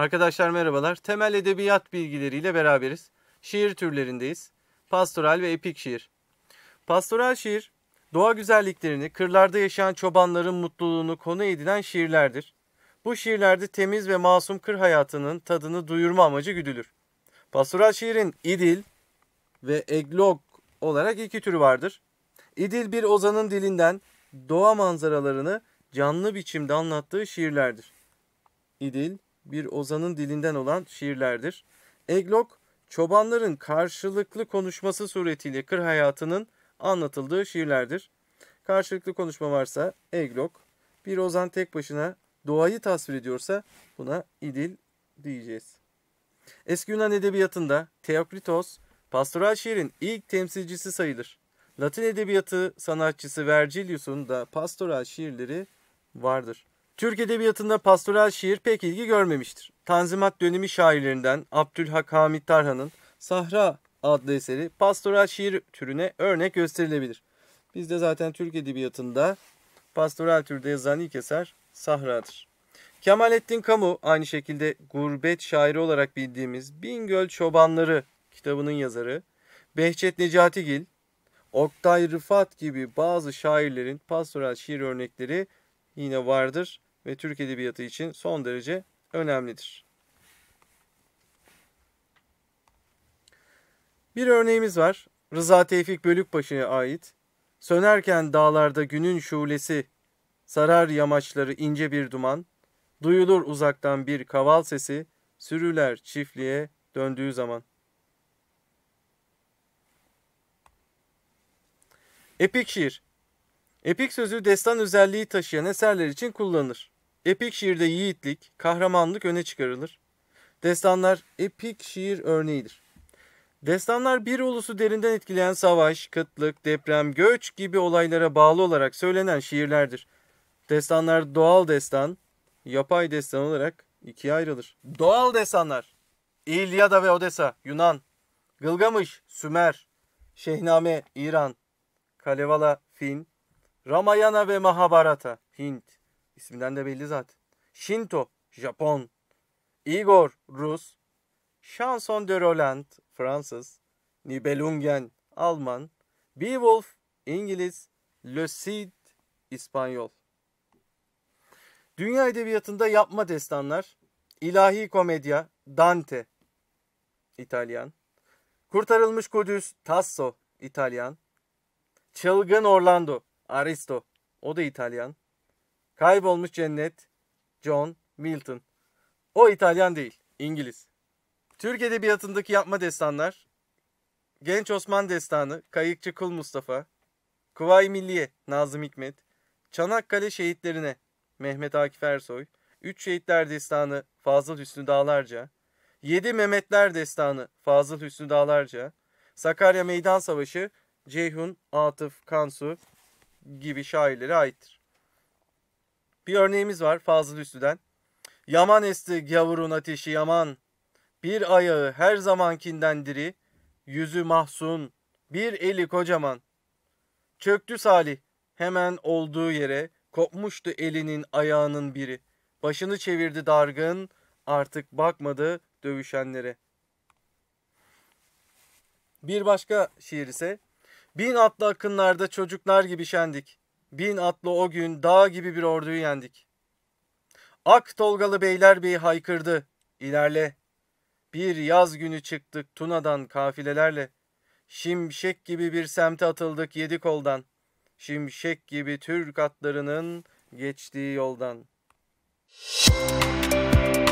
Arkadaşlar merhabalar. Temel edebiyat bilgileriyle beraberiz. Şiir türlerindeyiz. Pastoral ve epik şiir. Pastoral şiir, doğa güzelliklerini, kırlarda yaşayan çobanların mutluluğunu konu edinen şiirlerdir. Bu şiirlerde temiz ve masum kır hayatının tadını duyurma amacı güdülür. Pastoral şiirin idil ve eglog olarak iki türü vardır. İdil bir ozanın dilinden doğa manzaralarını canlı biçimde anlattığı şiirlerdir. İdil bir ozanın dilinden olan şiirlerdir. Eglok, çobanların karşılıklı konuşması suretiyle kır hayatının anlatıldığı şiirlerdir. Karşılıklı konuşma varsa eglok, bir ozan tek başına doğayı tasvir ediyorsa buna idil diyeceğiz. Eski Yunan edebiyatında Teokritos, pastoral şiirin ilk temsilcisi sayılır. Latin edebiyatı sanatçısı Vergilius'un da pastoral şiirleri vardır. Türk edebiyatında pastoral şiir pek ilgi görmemiştir. Tanzimat dönemi şairlerinden Abdülhak Hamit Tarhan'ın Sahra adlı eseri pastoral şiir türüne örnek gösterilebilir. Bizde zaten Türk edebiyatında pastoral türde yazan ilk eser Sahra'dır. Kemalettin Kamu aynı şekilde gurbet şairi olarak bildiğimiz Bingöl Çobanları kitabının yazarı, Behçet Necati Necatigil, Oktay Rıfat gibi bazı şairlerin pastoral şiir örnekleri yine vardır ve Türk Edebiyatı için son derece önemlidir. Bir örneğimiz var. Rıza Tevfik Bölükbaşı'ya ait. Sönerken dağlarda günün şulesi, sarar yamaçları ince bir duman, duyulur uzaktan bir kaval sesi, sürüler çiftliğe döndüğü zaman. Epik şiir. Epik sözü destan özelliği taşıyan eserler için kullanılır. Epik şiirde yiğitlik, kahramanlık öne çıkarılır. Destanlar epik şiir örneğidir. Destanlar bir ulusu derinden etkileyen savaş, kıtlık, deprem, göç gibi olaylara bağlı olarak söylenen şiirlerdir. Destanlar doğal destan, yapay destan olarak ikiye ayrılır. Doğal destanlar İlyada ve Odessa, Yunan. Gılgamış, Sümer. Şehname, İran. Kalevala, Fin. Ramayana ve Mahabharata, Hint. İsminden de belli zaten. Shinto Japon. Igor Rus. Chanson de Roland Fransız. Nibelungen Alman. Beowulf İngiliz. Le Cid İspanyol. Dünya edebiyatında yapma destanlar. İlahi komedya Dante İtalyan. Kurtarılmış Kudüs Tasso İtalyan. Çılgın Orlando Aristo o da İtalyan. Kaybolmuş Cennet, John Milton. O İtalyan değil, İngiliz. Türk Edebiyatı'ndaki yapma destanlar, Genç Osman Destanı, Kayıkçı Kul Mustafa, Kuvayi Milliye, Nazım Hikmet, Çanakkale Şehitlerine, Mehmet Akif Ersoy, Üç Şehitler Destanı, Fazıl Hüsnü Dağlarca, Yedi Mehmetler Destanı, Fazıl Hüsnü Dağlarca, Sakarya Meydan Savaşı, Ceyhun, Atıf, Kansu gibi şairlere aittir. Bir örneğimiz var Fazıl Üstü'den. Yaman esti gavurun ateşi yaman. Bir ayağı her zamankinden diri. Yüzü mahzun. Bir eli kocaman. Çöktü Salih. Hemen olduğu yere kopmuştu elinin ayağının biri. Başını çevirdi dargın. Artık bakmadı dövüşenlere. Bir başka şiir ise Bin atlı akınlarda çocuklar gibi şendik. Bin atlı o gün dağ gibi bir orduyu yendik. Ak Tolgalı bey haykırdı. İlerle. Bir yaz günü çıktık Tuna'dan kafilelerle. Şimşek gibi bir semte atıldık yedi koldan. Şimşek gibi Türk atlarının geçtiği yoldan. Müzik